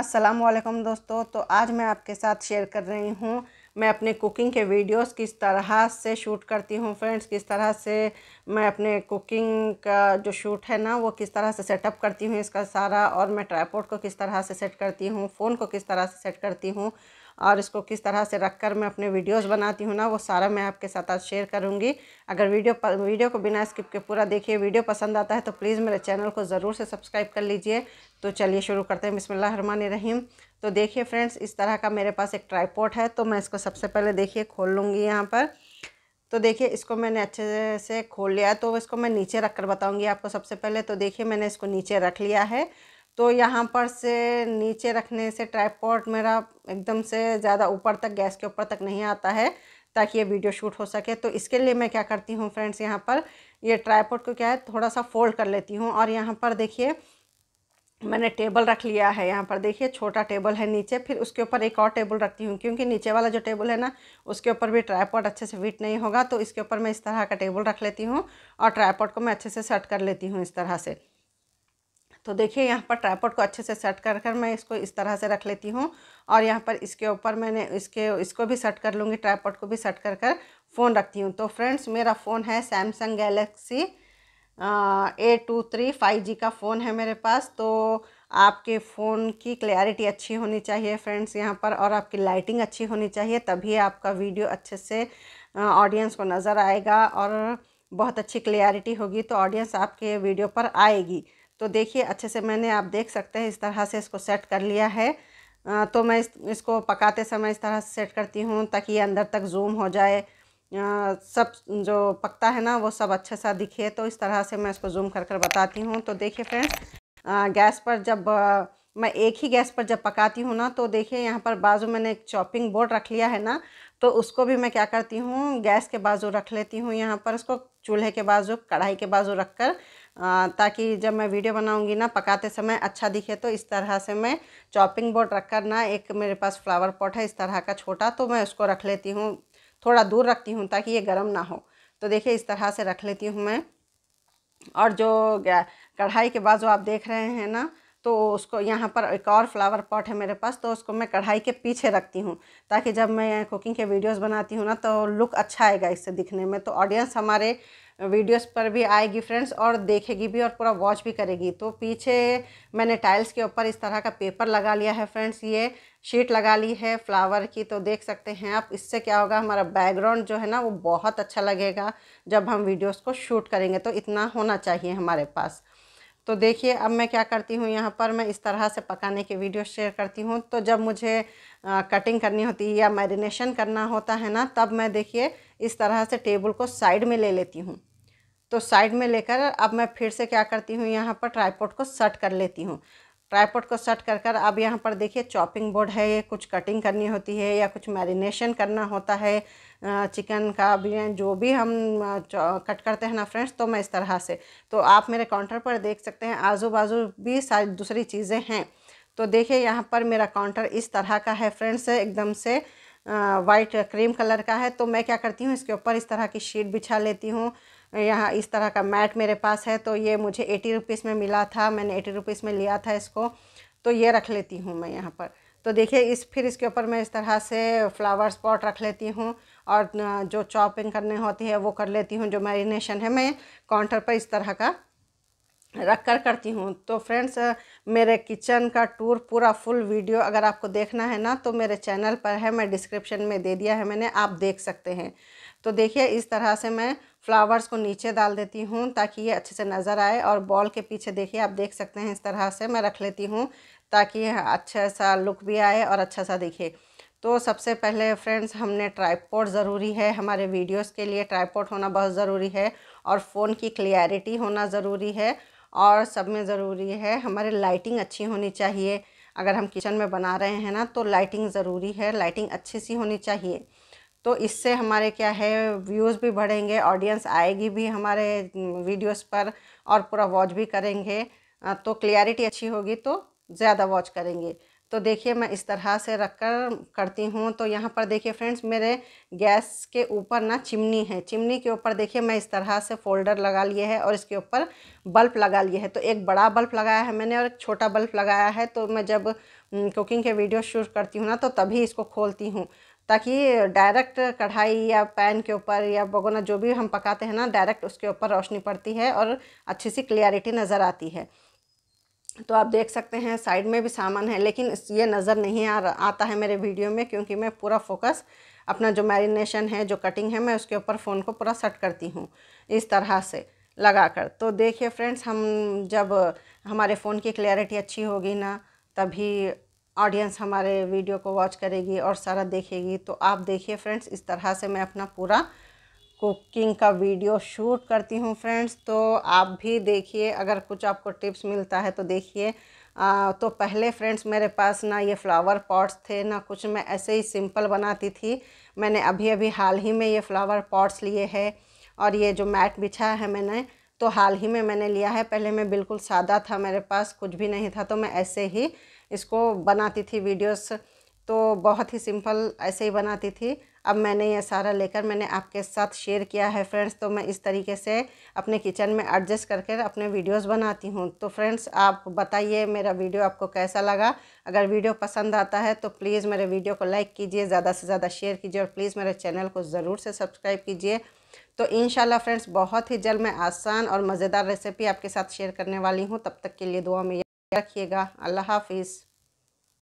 अस्सलाम वालेकुम दोस्तों तो आज मैं आपके साथ शेयर कर रही हूँ मैं अपने कुकिंग के वीडियोस किस तरह से शूट करती हूँ फ्रेंड्स किस तरह से मैं अपने कुकिंग का जो शूट है ना वो किस तरह से सेटअप करती हूँ इसका सारा और मैं ट्राईपोर्ट को किस तरह से सेट करती हूँ फ़ोन को किस तरह से सेट करती हूँ और इसको किस तरह से रख कर मैं अपने वीडियोस बनाती हूँ ना वो सारा मैं आपके साथ आज शेयर करूँगी अगर वीडियो प, वीडियो को बिना स्किप के पूरा देखिए वीडियो पसंद आता है तो प्लीज़ मेरे चैनल को ज़रूर से सब्सक्राइब कर लीजिए तो चलिए शुरू करते हैं बिसमान रहीम तो देखिए फ्रेंड्स इस तरह का मेरे पास एक ट्राईपोर्ट है तो मैं इसको सबसे पहले देखिए खोल लूँगी यहाँ पर तो देखिए इसको मैंने अच्छे से खोल लिया तो इसको मैं नीचे रख कर बताऊँगी आपको सबसे पहले तो देखिए मैंने इसको नीचे रख लिया है तो यहाँ पर से नीचे रखने से ट्राईपॉड मेरा एकदम से ज़्यादा ऊपर तक गैस के ऊपर तक नहीं आता है ताकि ये वीडियो शूट हो सके तो इसके लिए मैं क्या करती हूँ फ्रेंड्स यहाँ पर ये ट्राईपॉड को क्या है थोड़ा सा फोल्ड कर लेती हूँ और यहाँ पर देखिए मैंने टेबल रख लिया है यहाँ पर देखिए छोटा टेबल है नीचे फिर उसके ऊपर एक और टेबल रखती हूँ क्योंकि नीचे वाला जो टेबल है ना उसके ऊपर भी ट्राईपॉड अच्छे से फिट नहीं होगा तो इसके ऊपर मैं इस तरह का टेबल रख लेती हूँ और ट्राईपॉड को मैं अच्छे से सेट कर लेती हूँ इस तरह से तो देखिए यहाँ पर ट्राईपोर्ट को अच्छे से सेट कर कर मैं इसको इस तरह से रख लेती हूँ और यहाँ पर इसके ऊपर मैंने इसके इसको भी सेट कर लूँगी ट्राईपोर्ट को भी सेट कर कर फ़ोन रखती हूँ तो फ्रेंड्स मेरा फ़ोन है Samsung Galaxy A two three five G का फ़ोन है मेरे पास तो आपके फ़ोन की क्लैरिटी अच्छी होनी चाहिए फ्रेंड्स यहाँ पर और आपकी लाइटिंग अच्छी होनी चाहिए तभी आपका वीडियो अच्छे से ऑडियंस को नज़र आएगा और बहुत अच्छी क्लैरिटी होगी तो ऑडियंस आपके वीडियो पर आएगी तो देखिए अच्छे से मैंने आप देख सकते हैं इस तरह से इसको सेट कर लिया है तो मैं इस, इसको पकाते समय इस तरह से सेट करती हूँ ताकि ये अंदर तक जूम हो जाए सब जो पकता है ना वो सब अच्छे सा दिखे तो इस तरह से मैं इसको जूम कर कर बताती हूँ तो देखिए फ्रेंड्स गैस पर जब मैं एक ही गैस पर जब पकाती हूँ ना तो देखिए यहाँ पर बाजू मैंने एक चॉपिंग बोर्ड रख लिया है ना तो उसको भी मैं क्या करती हूँ गैस के बाजू रख लेती हूँ यहाँ पर उसको चूल्हे के बाजू कढ़ाई के बाजू रख कर ताकि जब मैं वीडियो बनाऊँगी ना पकाते समय अच्छा दिखे तो इस तरह से मैं चॉपिंग बोर्ड रख कर ना एक मेरे पास फ्लावर पॉट है इस तरह का छोटा तो मैं उसको रख लेती हूँ थोड़ा दूर रखती हूँ ताकि ये गर्म ना हो तो देखिए इस तरह से रख लेती हूँ मैं और जो कढ़ाई के बाजू आप देख रहे हैं ना तो उसको यहाँ पर एक और फ्लावर पॉट है मेरे पास तो उसको मैं कढ़ाई के पीछे रखती हूँ ताकि जब मैं कुकिंग के वीडियोस बनाती हूँ ना तो लुक अच्छा आएगा इससे दिखने में तो ऑडियंस हमारे वीडियोस पर भी आएगी फ्रेंड्स और देखेगी भी और पूरा वॉच भी करेगी तो पीछे मैंने टाइल्स के ऊपर इस तरह का पेपर लगा लिया है फ्रेंड्स ये शीट लगा ली है फ्लावर की तो देख सकते हैं आप इससे क्या होगा हमारा बैकग्राउंड जो है ना वो बहुत अच्छा लगेगा जब हम वीडियोस को शूट करेंगे तो इतना होना चाहिए हमारे पास तो देखिए अब मैं क्या करती हूँ यहाँ पर मैं इस तरह से पकाने की वीडियो शेयर करती हूँ तो जब मुझे आ, कटिंग करनी होती है या मैरिनेशन करना होता है ना तब मैं देखिए इस तरह से टेबल को साइड में ले लेती हूँ तो साइड में लेकर अब मैं फिर से क्या करती हूँ यहाँ पर ट्राईपोर्ट को सट कर लेती हूँ ट्राईपोर्ट को सेट कर कर अब यहाँ पर देखिए चॉपिंग बोर्ड है ये कुछ कटिंग करनी होती है या कुछ मैरिनेशन करना होता है चिकन का बिरयानी जो भी हम कट करते हैं ना फ्रेंड्स तो मैं इस तरह से तो आप मेरे काउंटर पर देख सकते हैं आजू बाजू भी सारी दूसरी चीज़ें हैं तो देखिए यहाँ पर मेरा काउंटर इस तरह का है फ्रेंड्स एकदम से वाइट क्रीम कलर का है तो मैं क्या करती हूँ इसके ऊपर इस तरह की शीट बिछा लेती हूँ यहाँ इस तरह का मैट मेरे पास है तो ये मुझे एटी रुपीज़ में मिला था मैंने एटी रुपीज़ में लिया था इसको तो ये रख लेती हूँ मैं यहाँ पर तो देखिए इस फिर इसके ऊपर मैं इस तरह से फ्लावर्स पॉट रख लेती हूँ और जो चॉपिंग करने होती है वो कर लेती हूँ जो मैरिनेशन है मैं काउंटर पर इस तरह का रख कर करती हूँ तो फ्रेंड्स मेरे किचन का टूर पूरा फुल वीडियो अगर आपको देखना है ना तो मेरे चैनल पर है मैं डिस्क्रिप्शन में दे दिया है मैंने आप देख सकते हैं तो देखिए इस तरह से मैं फ्लावर्स को नीचे डाल देती हूँ ताकि ये अच्छे से नज़र आए और बॉल के पीछे देखिए आप देख सकते हैं इस तरह से मैं रख लेती हूँ ताकि अच्छा सा लुक भी आए और अच्छा सा दिखे तो सबसे पहले फ्रेंड्स हमने ट्राईपोर्ट ज़रूरी है हमारे वीडियोस के लिए ट्राईपोर्ट होना बहुत ज़रूरी है और फ़ोन की क्लियरिटी होना ज़रूरी है और सब में ज़रूरी है हमारे लाइटिंग अच्छी होनी चाहिए अगर हम किचन में बना रहे हैं ना तो लाइटिंग ज़रूरी है लाइटिंग अच्छी सी होनी चाहिए तो इससे हमारे क्या है व्यूज़ भी बढ़ेंगे ऑडियंस आएगी भी हमारे वीडियोस पर और पूरा वॉच भी करेंगे तो क्लियरिटी अच्छी होगी तो ज़्यादा वॉच करेंगे तो देखिए मैं इस तरह से रख कर करती हूँ तो यहाँ पर देखिए फ्रेंड्स मेरे गैस के ऊपर ना चिमनी है चिमनी के ऊपर देखिए मैं इस तरह से फोल्डर लगा लिए है और इसके ऊपर बल्ब लगा लिए है तो एक बड़ा बल्ब लगाया है मैंने और एक छोटा बल्ब लगाया है तो मैं जब कुकिंग के वीडियो शूट करती हूँ ना तो तभी इसको खोलती हूँ ताकि डायरेक्ट कढ़ाई या पैन के ऊपर या भगोना जो भी हम पकाते हैं ना डायरेक्ट उसके ऊपर रोशनी पड़ती है और अच्छी सी क्लियरिटी नज़र आती है तो आप देख सकते हैं साइड में भी सामान है लेकिन ये नज़र नहीं आ आता है मेरे वीडियो में क्योंकि मैं पूरा फोकस अपना जो मैरिनेशन है जो कटिंग है मैं उसके ऊपर फ़ोन को पूरा सेट करती हूँ इस तरह से लगाकर तो देखिए फ्रेंड्स हम जब हमारे फ़ोन की क्लैरिटी अच्छी होगी ना तभी ऑडियंस हमारे वीडियो को वॉच करेगी और सारा देखेगी तो आप देखिए फ्रेंड्स इस तरह से मैं अपना पूरा कुकिंग का वीडियो शूट करती हूँ फ्रेंड्स तो आप भी देखिए अगर कुछ आपको टिप्स मिलता है तो देखिए तो पहले फ्रेंड्स मेरे पास ना ये फ्लावर पॉट्स थे ना कुछ मैं ऐसे ही सिंपल बनाती थी मैंने अभी अभी हाल ही में ये फ्लावर पॉट्स लिए है और ये जो मैट बिछा है मैंने तो हाल ही में मैंने लिया है पहले मैं बिल्कुल सादा था मेरे पास कुछ भी नहीं था तो मैं ऐसे ही इसको बनाती थी वीडियोस तो बहुत ही सिंपल ऐसे ही बनाती थी अब मैंने ये सारा लेकर मैंने आपके साथ शेयर किया है फ्रेंड्स तो मैं इस तरीके से अपने किचन में एडजस्ट करके अपने वीडियोस बनाती हूँ तो फ्रेंड्स आप बताइए मेरा वीडियो आपको कैसा लगा अगर वीडियो पसंद आता है तो प्लीज़ मेरे वीडियो को लाइक कीजिए ज़्यादा से ज़्यादा शेयर कीजिए और प्लीज़ मेरे चैनल को ज़रूर से सब्सक्राइब कीजिए तो इन फ्रेंड्स बहुत ही जल्द मैं आसान और मज़ेदार रेसिपी आपके साथ शेयर करने वाली हूँ तब तक के लिए दुआ में रखिएगा अल्लाह हाफिज़